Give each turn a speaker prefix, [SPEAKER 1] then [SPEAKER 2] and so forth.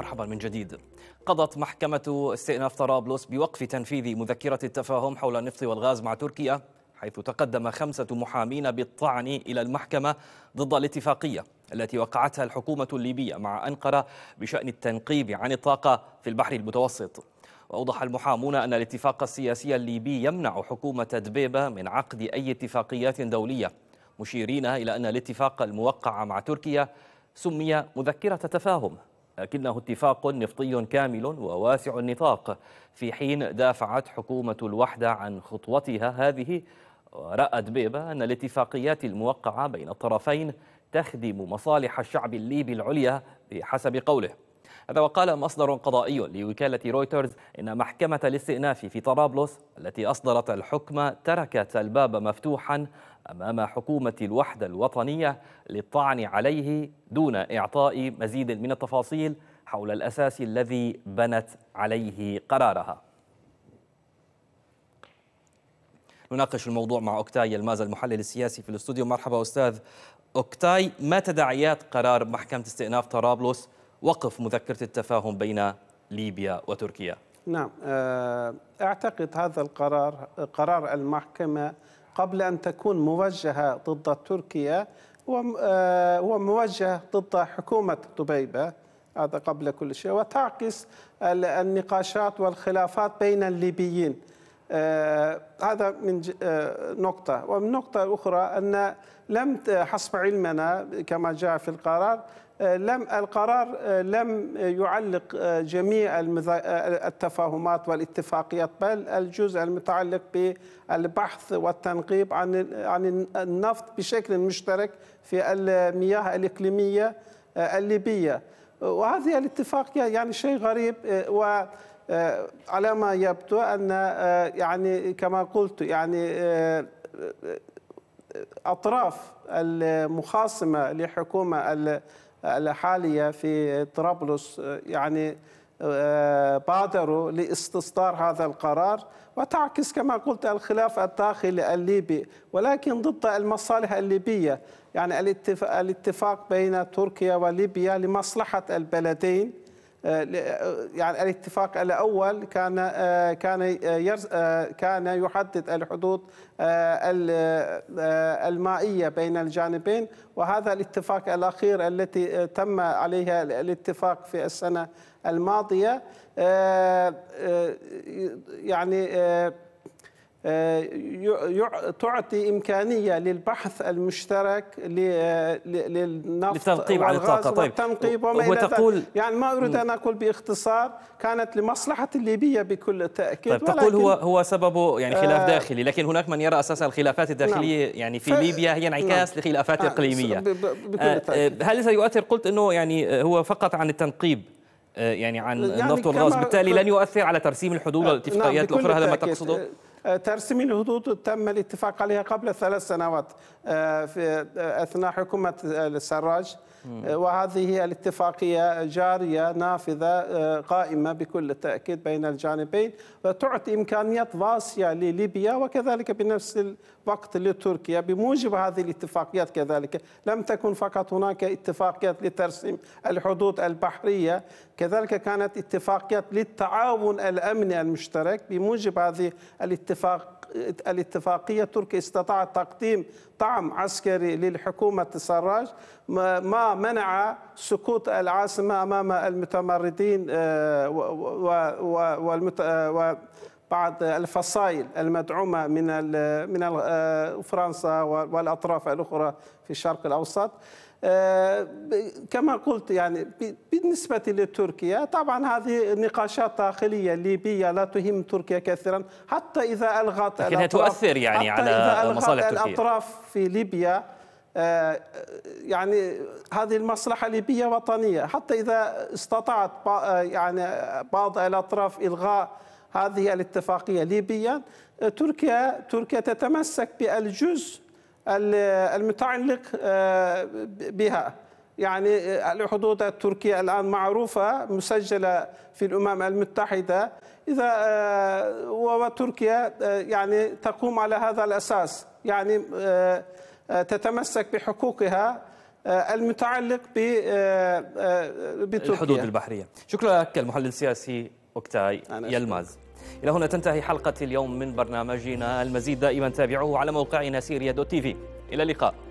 [SPEAKER 1] مرحبا من جديد قضت محكمة استئناف طرابلس بوقف تنفيذ مذكرة التفاهم حول النفط والغاز مع تركيا حيث تقدم خمسة محامين بالطعن إلى المحكمة ضد الاتفاقية التي وقعتها الحكومة الليبية مع أنقرة بشأن التنقيب عن الطاقة في البحر المتوسط وأوضح المحامون أن الاتفاق السياسي الليبي يمنع حكومة دبيبة من عقد أي اتفاقيات دولية مشيرين إلى أن الاتفاق الموقع مع تركيا سمي مذكرة تفاهم لكنه اتفاق نفطي كامل وواسع النطاق في حين دافعت حكومة الوحدة عن خطوتها هذه ورأت بيبة أن الاتفاقيات الموقعة بين الطرفين تخدم مصالح الشعب الليبي العليا بحسب قوله هذا وقال مصدر قضائي لوكالة رويترز إن محكمة الاستئناف في طرابلس التي أصدرت الحكم تركت الباب مفتوحا أمام حكومة الوحدة الوطنية للطعن عليه دون إعطاء مزيد من التفاصيل حول الأساس الذي بنت عليه قرارها نناقش الموضوع مع أوكتاي الماز المحلل السياسي في الاستوديو مرحبا أستاذ أوكتاي ما تداعيات قرار محكمة استئناف طرابلس وقف مذكرة التفاهم بين ليبيا وتركيا
[SPEAKER 2] نعم آه، أعتقد هذا القرار قرار المحكمة قبل أن تكون موجهة ضد تركيا آه، هو موجه ضد حكومة دبيبة هذا قبل كل شيء وتعكس النقاشات والخلافات بين الليبيين آه، هذا من نقطة ومن نقطة أخرى أن لم حسب علمنا كما جاء في القرار آه، لم القرار آه، لم يعلق آه، جميع التفاهمات والاتفاقيات بل الجزء المتعلق بالبحث والتنقيب عن عن النفط بشكل مشترك في المياه الاقليميه الليبيه وهذه الاتفاقيه يعني شيء غريب و على ما يبدو ان يعني كما قلت يعني اطراف المخاصمه لحكومه الحالية آه، في طرابلس آه، يعني آه، بادروا لاستصدار هذا القرار وتعكس كما قلت الخلاف الداخلي الليبي ولكن ضد المصالح الليبية يعني الاتفاق بين تركيا وليبيا لمصلحة البلدين آه، آه، يعني الاتفاق الاول كان آه، كان كان يحدد الحدود المائيه بين الجانبين وهذا الاتفاق الاخير التي تم عليها الاتفاق في السنه الماضيه يعني آه، تعطي إمكانية للبحث المشترك للنفط للتنقيب عن الطاقة طيب والتنقيب وما إلى تقول يعني ما أريد أن أقول باختصار كانت لمصلحة الليبية بكل تأكيد طيب تقول هو
[SPEAKER 1] هو سببه يعني خلاف آه، داخلي لكن هناك من يرى أساسا الخلافات نعم. الداخلية نعم يعني في ليبيا هي انعكاس نعم لخلافات آه، إقليمية
[SPEAKER 2] بكل تأكيد
[SPEAKER 1] هل سيؤثر قلت أنه يعني هو فقط عن التنقيب يعني عن يعني النفط والغاز بالتالي لن يؤثر على ترسيم الحدود والاتفاقيات نعم الأخرى هذا ما تقصده؟
[SPEAKER 2] آه، ترسيم الحدود تم الاتفاق عليها قبل ثلاث سنوات آه، في آه، اثناء حكومه السراج وهذه الاتفاقيه جاريه نافذه قائمه بكل التاكيد بين الجانبين وتعطي امكانيات واسعه لليبيا وكذلك بنفس الوقت لتركيا بموجب هذه الاتفاقيات كذلك لم تكن فقط هناك اتفاقيات لترسيم الحدود البحريه كذلك كانت اتفاقيات للتعاون الامني المشترك بموجب هذه الاتفاقيات الاتفاق الاتفاقية التركية استطاعت تقديم طعم عسكري للحكومة السراج ما منع سقوط العاصمة أمام المتمردين آه، وبعض آه، الفصائل المدعومة من من آه، فرنسا والأطراف الأخرى في الشرق الأوسط آه، كما قلت يعني بالنسبة لتركيا طبعا هذه نقاشات داخلية ليبية لا تهم تركيا كثيرا حتى إذا ألغت لكنها تؤثر يعني حتى على إذا ألغت مصالح تركيا الأطراف في ليبيا آه، يعني هذه المصلحة ليبية وطنية حتى إذا استطاعت آه، يعني بعض الأطراف إلغاء هذه الاتفاقية ليبيا تركيا تركيا تتمسك بالجزء المتعلق آه، بها يعني آه، الحدود التركية الآن معروفة مسجلة في الأمم المتحدة إذا آه، وتركيا يعني تقوم على هذا الأساس يعني تتمسك بحقوقها المتعلق بتركيا الحدود
[SPEAKER 1] البحرية شكرا لك المحلل السياسي أكتاي يلماز إلى هنا تنتهي حلقة اليوم من برنامجنا المزيد دائما تابعوه على موقعنا سيريا دوت تي في إلى اللقاء